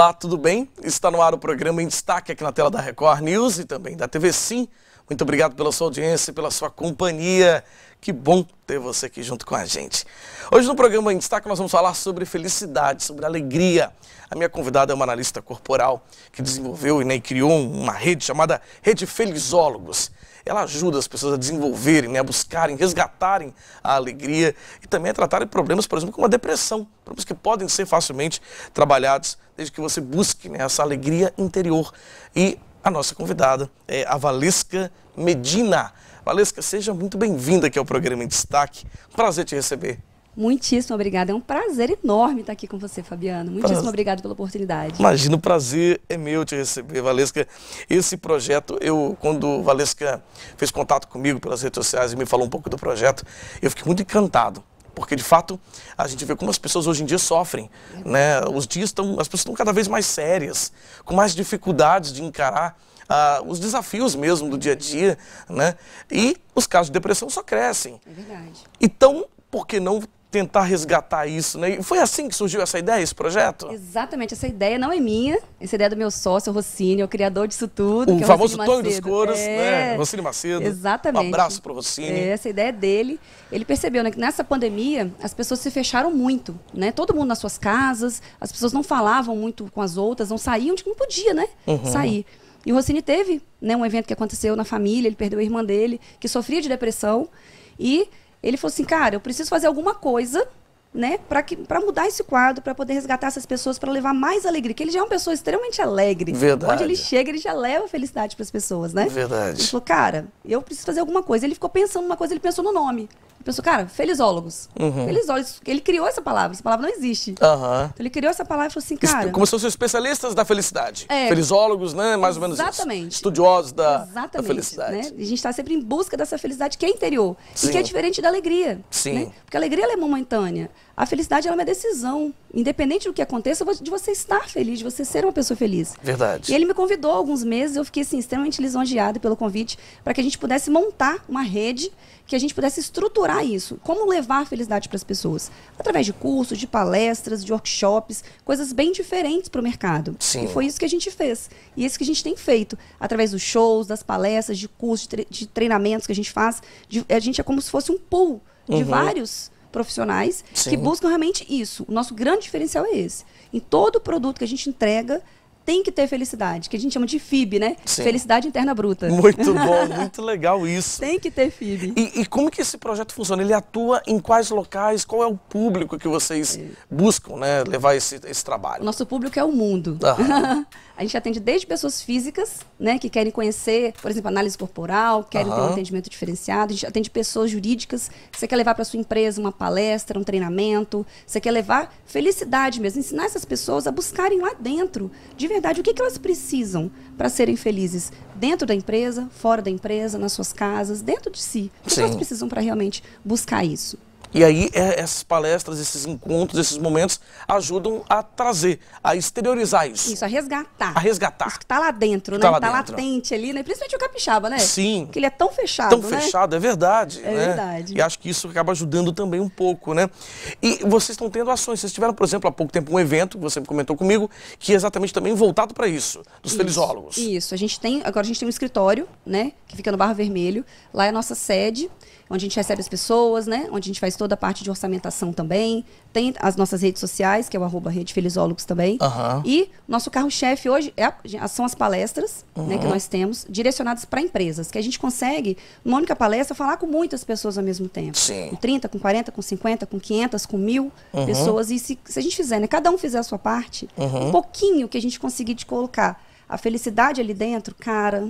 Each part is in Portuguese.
Olá, tudo bem? Está no ar o programa em destaque aqui na tela da Record News e também da TV Sim. Muito obrigado pela sua audiência, e pela sua companhia. Que bom ter você aqui junto com a gente. Hoje no programa em destaque nós vamos falar sobre felicidade, sobre alegria. A minha convidada é uma analista corporal que desenvolveu e né, criou uma rede chamada Rede Felizólogos. Ela ajuda as pessoas a desenvolverem, né, a buscarem, resgatarem a alegria e também a tratarem problemas, por exemplo, como a depressão, problemas que podem ser facilmente trabalhados desde que você busque né, essa alegria interior. E a nossa convidada, é a Valesca Medina. Valesca, seja muito bem-vinda aqui ao programa em destaque. Prazer te receber. Muitíssimo obrigada. É um prazer enorme estar aqui com você, Fabiano. Muitíssimo prazer. obrigado pela oportunidade. Imagina, o prazer é meu te receber, Valesca. Esse projeto, eu, quando Valesca fez contato comigo pelas redes sociais e me falou um pouco do projeto, eu fiquei muito encantado. Porque, de fato, a gente vê como as pessoas hoje em dia sofrem. Né? Os dias estão, as pessoas estão cada vez mais sérias, com mais dificuldades de encarar ah, os desafios mesmo do dia a dia, né? E os casos de depressão só crescem. É verdade. Então, por que não tentar resgatar isso, né? E foi assim que surgiu essa ideia, esse projeto? Exatamente, essa ideia não é minha, essa ideia é do meu sócio, o Rossini, o criador disso tudo. O que é famoso Tonho dos Coros, né? é... né? Rossini Macedo. Exatamente. Um abraço para o Rossini. É, essa ideia é dele. Ele percebeu né, que nessa pandemia as pessoas se fecharam muito, né? Todo mundo nas suas casas, as pessoas não falavam muito com as outras, não saíam de que não podia, né? Uhum. Sair. E o Rossini teve né, um evento que aconteceu na família, ele perdeu a irmã dele, que sofria de depressão, e ele falou assim, cara, eu preciso fazer alguma coisa, né, para que para mudar esse quadro, para poder resgatar essas pessoas, para levar mais alegria, que ele já é uma pessoa extremamente alegre. Verdade. Onde ele chega, ele já leva felicidade para as pessoas, né? Verdade. Ele falou, cara, eu preciso fazer alguma coisa. Ele ficou pensando numa coisa, ele pensou no nome. Eu penso, cara, felizólogos. Uhum. Felizólogos. Ele criou essa palavra. Essa palavra não existe. Uhum. Então ele criou essa palavra e falou assim, cara... Como se fossem especialistas da felicidade. É, felizólogos, né? Mais ou menos Exatamente. Isso. Estudiosos da, da felicidade. Né? A gente está sempre em busca dessa felicidade que é interior. Sim. E que é diferente da alegria. Sim. Né? Porque a alegria é momentânea. A felicidade é uma decisão. Independente do que aconteça, de você estar feliz, de você ser uma pessoa feliz. Verdade. E ele me convidou alguns meses, eu fiquei assim, extremamente lisonjeada pelo convite, para que a gente pudesse montar uma rede, que a gente pudesse estruturar isso. Como levar a felicidade para as pessoas? Através de cursos, de palestras, de workshops, coisas bem diferentes para o mercado. Sim. E foi isso que a gente fez. E é isso que a gente tem feito. Através dos shows, das palestras, de cursos, de, treinamentos que a gente faz. De, a gente é como se fosse um pool de uhum. vários profissionais Sim. que buscam realmente isso. O nosso grande diferencial é esse. Em todo produto que a gente entrega, tem que ter felicidade, que a gente chama de FIB, né? Sim. Felicidade Interna Bruta. Muito bom, muito legal isso. Tem que ter FIB. E, e, como que esse projeto funciona? Ele atua em quais locais? Qual é o público que vocês é. buscam, né? Levar esse, esse trabalho? Nosso público é o mundo. Uhum. A gente atende desde pessoas físicas, né, que querem conhecer, por exemplo, análise corporal, querem uhum. ter um atendimento diferenciado. A gente atende pessoas jurídicas, você quer levar para sua empresa uma palestra, um treinamento, você quer levar felicidade mesmo, ensinar essas pessoas a buscarem lá dentro, de verdade, o que, que elas precisam para serem felizes dentro da empresa, fora da empresa, nas suas casas, dentro de si. O que elas precisam para realmente buscar isso? E aí é, essas palestras, esses encontros, esses momentos ajudam a trazer, a exteriorizar isso. Isso, a resgatar. A resgatar. Isso que está lá dentro, que né? Está tá, tá latente ali, né? Principalmente o capixaba, né? Sim. Porque ele é tão fechado, Tão né? fechado, é verdade. É né? verdade. E acho que isso acaba ajudando também um pouco, né? E vocês estão tendo ações. Vocês tiveram, por exemplo, há pouco tempo um evento, você comentou comigo, que é exatamente também voltado para isso, dos isso, felizólogos. Isso, a gente tem, agora a gente tem um escritório, né? Que fica no Barra Vermelho. Lá é a nossa sede onde a gente recebe as pessoas, né? Onde a gente faz toda a parte de orçamentação também. Tem as nossas redes sociais, que é o arroba Rede Felizólogos também. Uhum. E nosso carro-chefe hoje é a, são as palestras uhum. né, que uhum. nós temos, direcionadas para empresas, que a gente consegue, numa única palestra, falar com muitas pessoas ao mesmo tempo. Sim. Com 30, com 40, com 50, com 500, com mil uhum. pessoas. E se, se, a gente fizer, né? Cada um fizer a sua parte, uhum. um pouquinho que a gente conseguir de colocar a felicidade ali dentro, cara,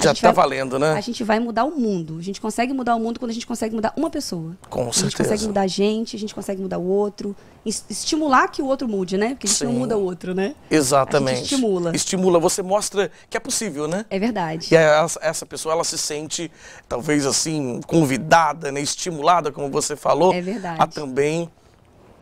já está valendo, né? A gente vai mudar o mundo. A gente consegue mudar o mundo quando a gente consegue mudar uma pessoa. Com certeza. A gente consegue mudar a gente, a gente consegue mudar o outro. Estimular que o outro mude, né? Porque a gente Sim. não muda o outro, né? Exatamente. A gente estimula. Estimula, você mostra que é possível, né? É verdade. E essa pessoa, ela se sente, talvez assim, convidada, né? Estimulada, como você falou. É verdade. A também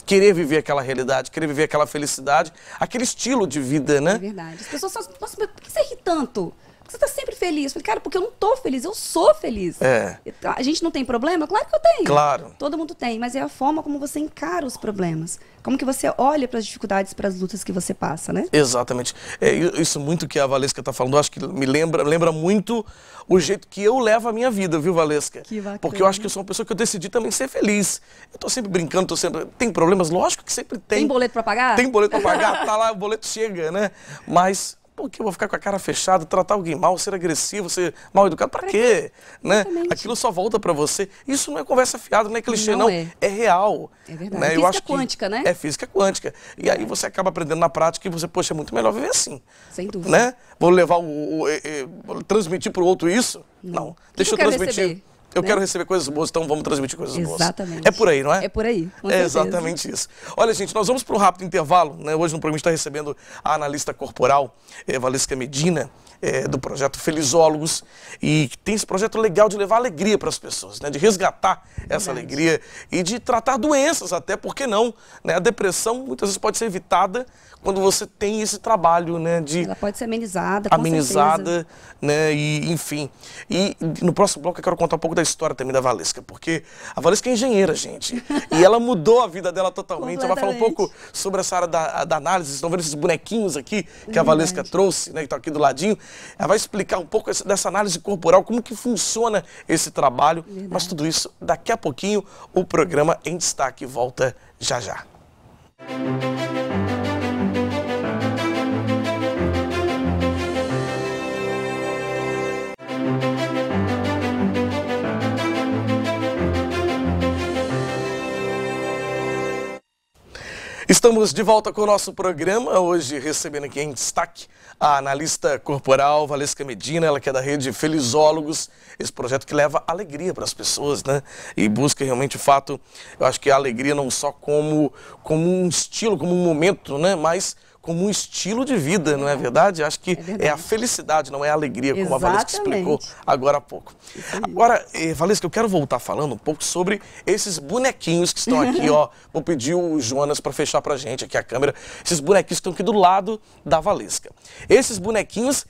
querer viver aquela realidade, querer viver aquela felicidade, aquele estilo de vida, né? É verdade. As pessoas falam, nossa, mas por que você ri tanto? você tá sempre feliz? Eu falei, cara, porque eu não tô feliz, eu sou feliz. É. Então, a gente não tem problema? Claro que eu tenho. Claro. Todo mundo tem, mas é a forma como você encara os problemas. Como que você olha para as dificuldades, para as lutas que você passa, né? Exatamente. É, isso muito que a Valesca tá falando, eu acho que me lembra, lembra muito o jeito que eu levo a minha vida, viu, Valesca? Que bacana. Porque eu acho que eu sou uma pessoa que eu decidi também ser feliz. Eu tô sempre brincando, tô sempre... Tem problemas? Lógico que sempre tem. Tem boleto para pagar? Tem boleto para pagar, tá lá, o boleto chega, né? Mas por que eu vou ficar com a cara fechada, tratar alguém mal, ser agressivo, ser mal educado? Para quê? Né? Aquilo só volta para você. Isso não é conversa fiada, não é clichê, não. não. É. é. real. É né? verdade. Né? É física quântica, né? É física quântica. E é. aí você acaba aprendendo na prática e você, poxa, é muito melhor viver assim. Sem dúvida. Né? Vou levar o. o, o, o transmitir para o outro isso? Não. não. Deixa eu transmitir. Receber? Eu né? quero receber coisas boas, então vamos transmitir coisas boas. Exatamente. É por aí, não é? É por aí. é exatamente isso. Olha, gente, nós vamos para um rápido intervalo. Né? Hoje no programa está recebendo a analista corporal eh, Valesca Medina, eh, do projeto Felizólogos, e tem esse projeto legal de levar alegria para as pessoas, né? de resgatar essa alegria e de tratar doenças, até porque não. Né? A depressão muitas vezes pode ser evitada quando você tem esse trabalho né, de. Ela pode ser amenizada, amenizada, né? E, enfim. E no próximo bloco eu quero contar um pouco da história também da Valesca, porque a Valesca é engenheira, gente. e ela mudou a vida dela totalmente. Ela vai falar um pouco sobre essa área da, da análise. Estão vendo esses bonequinhos aqui que a Valesca trouxe, né? Que estão tá aqui do ladinho. Ela vai explicar um pouco essa, dessa análise corporal, como que funciona esse trabalho. Verdade. Mas tudo isso, daqui a pouquinho, o programa em destaque volta já já. Música Estamos de volta com o nosso programa, hoje recebendo aqui em destaque a analista corporal Valesca Medina, ela que é da rede Felizólogos, esse projeto que leva alegria para as pessoas, né? E busca realmente o fato, eu acho que a alegria não só como, como um estilo, como um momento, né? Mas como um estilo de vida, não é verdade? Acho que é, é a felicidade, não é a alegria, como Exatamente. a Valesca explicou agora há pouco. Agora, eh, Valesca, eu quero voltar falando um pouco sobre esses bonequinhos que estão aqui, ó. Vou pedir o Jonas para fechar para gente aqui a câmera. Esses bonequinhos estão aqui do lado da Valesca. Esses bonequinhos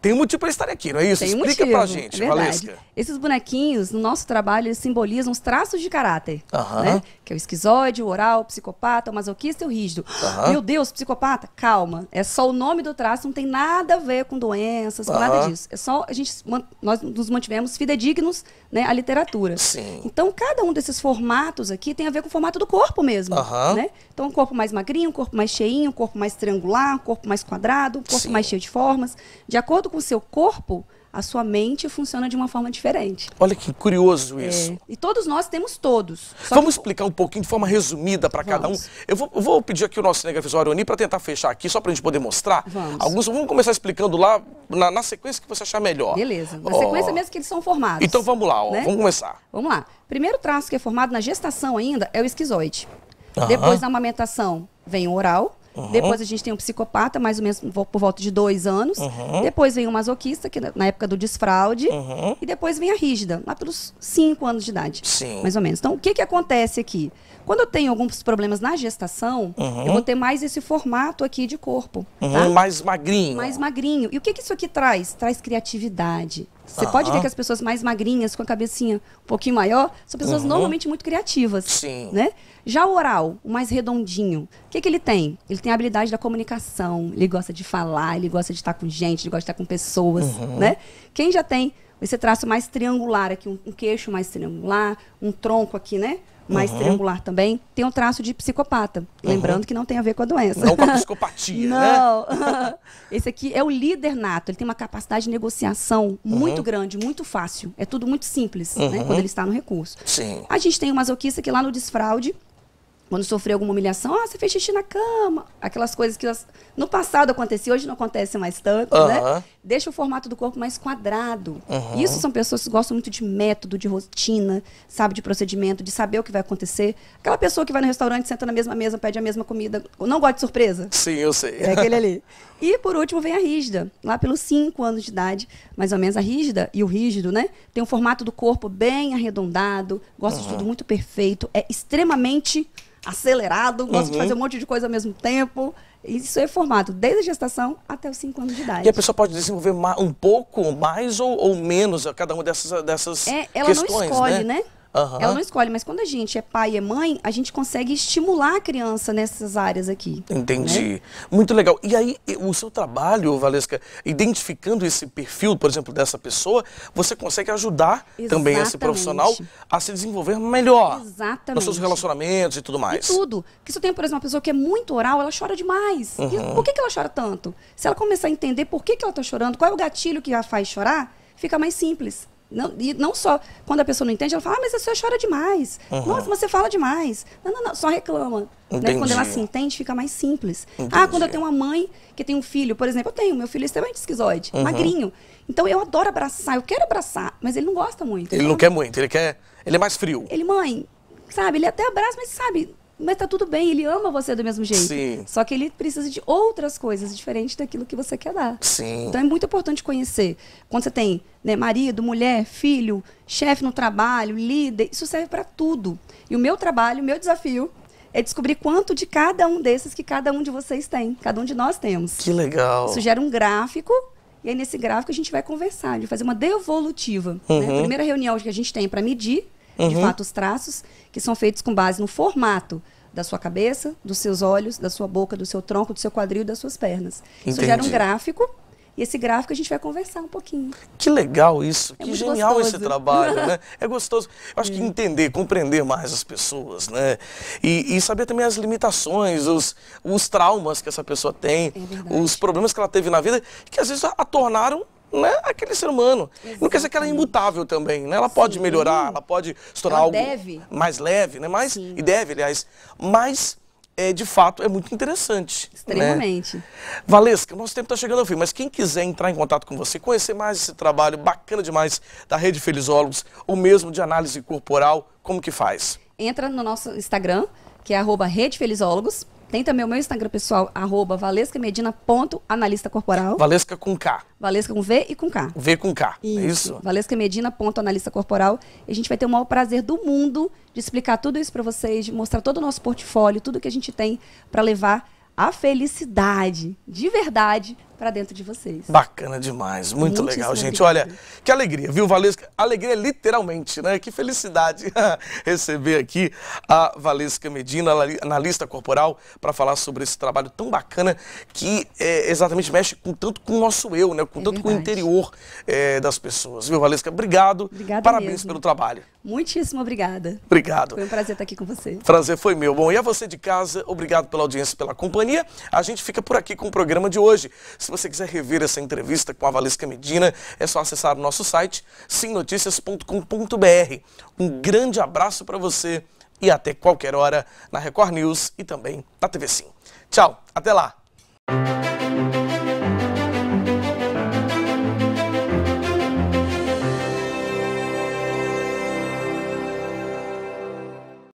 tem um motivo para estar aqui, não é isso? Tem um Explica pra é gente, é Valesca. Esses bonequinhos, no nosso trabalho, eles simbolizam os traços de caráter. Né? Que é o esquizóide, o oral, o psicopata, o masoquista e o rígido. Meu Deus, psicopata? Calma. É só o nome do traço, não tem nada a ver com doenças, nada disso. É só a gente, nós nos mantivemos fidedignos né, à literatura. Sim. Então, cada um desses formatos aqui tem a ver com o formato do corpo mesmo. Né? Então, um corpo mais magrinho, um corpo mais cheinho, um corpo mais triangular, um corpo mais quadrado, um corpo Sim. mais cheio de formas. De acordo acordo com o seu corpo, a sua mente funciona de uma forma diferente. Olha que curioso é. isso. É. E todos nós temos todos. Vamos que... explicar um pouquinho de forma resumida para cada um. Eu vou, eu vou, pedir aqui o nosso cinegrafisório Oni para tentar fechar aqui, só para a gente poder mostrar. Vamos. Alguns vamos começar explicando lá na, na sequência que você achar melhor. Beleza. Na oh. sequência mesmo que eles são formados. Então vamos lá, ó, né? vamos começar. Vamos lá. Primeiro traço que é formado na gestação ainda é o esquizoide. Depois da amamentação vem o oral. Uhum. Depois a gente tem um psicopata, mais ou menos por volta de dois anos. Uhum. Depois vem o masoquista, que na época do desfraude. Uhum. E depois vem a rígida, lá pelos cinco anos de idade. Sim. Mais ou menos. Então, o que, que acontece aqui? Quando eu tenho alguns problemas na gestação, eu vou ter mais esse formato aqui de corpo. Tá? Mais magrinho. Mais magrinho. E o que, que isso aqui traz? Traz criatividade. Você tá. pode ver que as pessoas mais magrinhas, com a cabecinha um pouquinho maior, são pessoas uhum. normalmente muito criativas. Sim. Né? Já o oral, o mais redondinho, o que, que ele tem? Ele tem a habilidade da comunicação, ele gosta de falar, ele gosta de estar com gente, ele gosta de estar com pessoas, uhum. né? Quem já tem esse traço mais triangular aqui, um, um queixo mais triangular, um tronco aqui, né? mais uhum. triangular também, tem um traço de psicopata. Uhum. Lembrando que não tem a ver com a doença. Não com a psicopatia, né? não. né? Esse aqui é o líder nato. Ele tem uma capacidade de negociação uhum. muito grande, muito fácil. É tudo muito simples, né? Quando ele está no recurso. Sim. A gente tem o masoquista que lá no desfraude, quando sofreu alguma humilhação, ah, você fez xixi na cama. Aquelas coisas que no passado acontecia, hoje não acontece mais tanto, né? Deixa o formato do corpo mais quadrado. Uhum. Isso são pessoas que gostam muito de método, de rotina, sabe, de procedimento, de saber o que vai acontecer. Aquela pessoa que vai no restaurante, senta na mesma mesa, pede a mesma comida, não gosta de surpresa. Sim, eu sei. É aquele ali. E por último vem a rígida, lá pelos 5 anos de idade, mais ou menos a rígida e o rígido, né? Tem um formato do corpo bem arredondado, gosta de uhum. tudo muito perfeito, é extremamente acelerado, gosto uhum. de fazer uhum. um monte de coisa ao mesmo tempo. Isso é formado desde a gestação até os 5 anos de idade. E a pessoa pode desenvolver um pouco mais ou, ou menos a cada uma dessas, dessas é, ela questões, não escolhe, né? né? Uhum. Ela não escolhe, mas quando a gente é pai e é mãe, a gente consegue estimular a criança nessas áreas aqui. Né? Entendi. Né? Muito legal. E aí, o seu trabalho, Valesca, identificando esse perfil, por exemplo, dessa pessoa, você consegue ajudar Exatamente. também esse profissional a se desenvolver melhor. Exatamente. Nos seus relacionamentos e tudo mais. E tudo. Porque se eu tenho, por exemplo, uma pessoa que é muito oral, ela chora demais. Uhum. por que, ela chora tanto? Se ela começar a entender por que ela está chorando, qual é o gatilho que a faz chorar, fica mais simples. Não, e não só quando a pessoa não entende, ela fala, ah, mas a senhora chora demais. Uhum. Nossa, mas você fala demais. Não, não, não, só reclama. Né? Quando ela se entende, fica mais simples. Entendi. Ah, quando eu tenho uma mãe que tem um filho, por exemplo, eu tenho, meu filho é extremamente esquizoide, uhum. magrinho. Então eu adoro abraçar, eu quero abraçar, mas ele não gosta muito. Ele então, não quer muito, ele quer. Ele é mais frio. Ele, mãe, sabe, ele até abraça, mas sabe, mas tá tudo bem, ele ama você do mesmo jeito. Sim. Só que ele precisa de outras coisas diferentes daquilo que você quer dar. Sim. Então é muito importante conhecer. Quando você tem né, marido, mulher, filho, chefe no trabalho, líder, isso serve para tudo. E o meu trabalho, o meu desafio é descobrir quanto de cada um desses que cada um de vocês tem, cada um de nós temos. Que legal. Isso gera um gráfico e aí nesse gráfico a gente vai conversar, a gente vai fazer uma devolutiva. Né? Uhum. Né? A primeira reunião que a gente tem para medir uhum. de fato os traços, que são feitos com base no formato da sua cabeça, dos seus olhos, da sua boca, do seu tronco, do seu quadril, das suas pernas. Entendi. Isso gera um gráfico e esse gráfico a gente vai conversar um pouquinho. Que legal isso, é que genial gostoso. esse trabalho, né? É gostoso. Eu acho que é. entender, compreender mais as pessoas, né? E, e saber também as limitações, os, os traumas que essa pessoa tem, é os problemas que ela teve na vida, que às vezes a, a tornaram né, aquele ser humano. Exatamente. Não quer dizer que ela é imutável também, né? Ela Sim. pode melhorar, ela pode se tornar ela algo deve. mais leve, né? Mas, e deve, aliás. Mas, é, de fato, é muito interessante. Né? Extremamente. Né? Valesca, nosso tempo está chegando ao fim, mas quem quiser entrar em contato com você, conhecer mais esse trabalho bacana demais da Rede Felizólogos, ou mesmo de análise corporal, como que faz? Entra no nosso Instagram, que é arroba Rede Felizólogos tem também o meu Instagram pessoal, arroba valescamedina.analista corporal. Valesca com K. Valesca com V e com K. V com K, isso. é isso? Valescamedina.analista corporal. E a gente vai ter o maior prazer do mundo de explicar tudo isso para vocês, de mostrar todo o nosso portfólio, tudo que a gente tem para levar a felicidade de verdade para dentro de vocês. Bacana demais, muito, legal, é gente. Olha, que alegria, viu, Valesca? Alegria literalmente, né? Que felicidade receber aqui a Valesca Medina, analista corporal, para falar sobre esse trabalho tão bacana que é, exatamente mexe com tanto com o nosso eu, né? Com é tanto com o interior é, das pessoas. Viu, Valesca? Obrigado. Obrigada Parabéns mesmo. pelo trabalho. Muitíssimo obrigada. Obrigado. Foi um prazer estar aqui com você. Prazer foi meu. Bom, e a você de casa, obrigado pela audiência, pela companhia. A gente fica por aqui com o programa de hoje. Se você quiser rever essa entrevista com a Valesca Medina, é só acessar o nosso site simnoticias.com.br. Um grande abraço para você e até qualquer hora na Record News e também na TV Sim. Tchau, até lá!